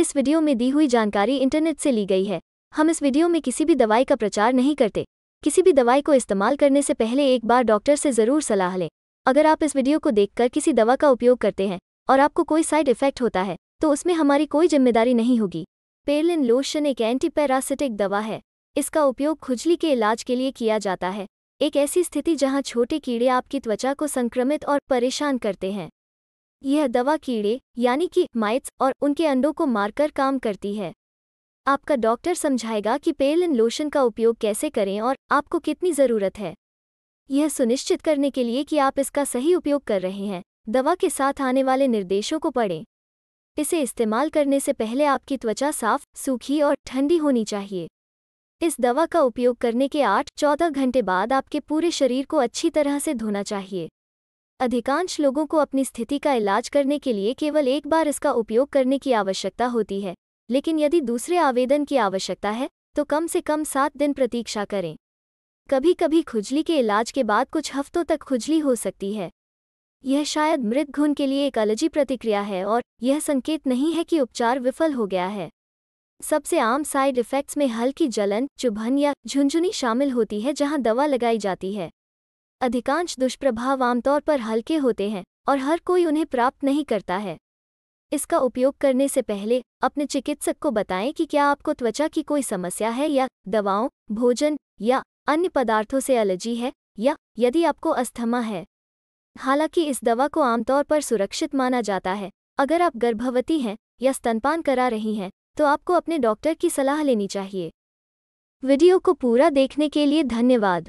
इस वीडियो में दी हुई जानकारी इंटरनेट से ली गई है हम इस वीडियो में किसी भी दवाई का प्रचार नहीं करते किसी भी दवाई को इस्तेमाल करने से पहले एक बार डॉक्टर से ज़रूर सलाह लें अगर आप इस वीडियो को देखकर किसी दवा का उपयोग करते हैं और आपको कोई साइड इफेक्ट होता है तो उसमें हमारी कोई जिम्मेदारी नहीं होगी पेरलिन लोशन एक एंटीपैरासिटिक दवा है इसका उपयोग खुजली के इलाज के लिए किया जाता है एक ऐसी स्थिति जहां छोटे कीड़े आपकी त्वचा को संक्रमित और परेशान करते हैं यह दवा कीड़े यानी कि माइट्स और उनके अंडों को मारकर काम करती है आपका डॉक्टर समझाएगा कि पेल इन लोशन का उपयोग कैसे करें और आपको कितनी ज़रूरत है यह सुनिश्चित करने के लिए कि आप इसका सही उपयोग कर रहे हैं दवा के साथ आने वाले निर्देशों को पढ़ें इसे इस्तेमाल करने से पहले आपकी त्वचा साफ सूखी और ठंडी होनी चाहिए इस दवा का उपयोग करने के आठ चौदह घंटे बाद आपके पूरे शरीर को अच्छी तरह से धोना चाहिए अधिकांश लोगों को अपनी स्थिति का इलाज करने के लिए केवल एक बार इसका उपयोग करने की आवश्यकता होती है लेकिन यदि दूसरे आवेदन की आवश्यकता है तो कम से कम सात दिन प्रतीक्षा करें कभी कभी खुजली के इलाज के बाद कुछ हफ्तों तक खुजली हो सकती है यह शायद मृत घुन के लिए एक अलर्जी प्रतिक्रिया है और यह संकेत नहीं है कि उपचार विफल हो गया है सबसे आम साइड इफ़ेक्ट्स में हल्की जलन चुभन या झुंझुनी शामिल होती है जहां दवा लगाई जाती है अधिकांश दुष्प्रभाव आमतौर पर हल्के होते हैं और हर कोई उन्हें प्राप्त नहीं करता है इसका उपयोग करने से पहले अपने चिकित्सक को बताएं कि क्या आपको त्वचा की कोई समस्या है या दवाओं भोजन या अन्य पदार्थों से एलर्जी है या यदि आपको अस्थमा है हालांकि इस दवा को आमतौर पर सुरक्षित माना जाता है अगर आप गर्भवती हैं या स्तनपान करा रही हैं तो आपको अपने डॉक्टर की सलाह लेनी चाहिए वीडियो को पूरा देखने के लिए धन्यवाद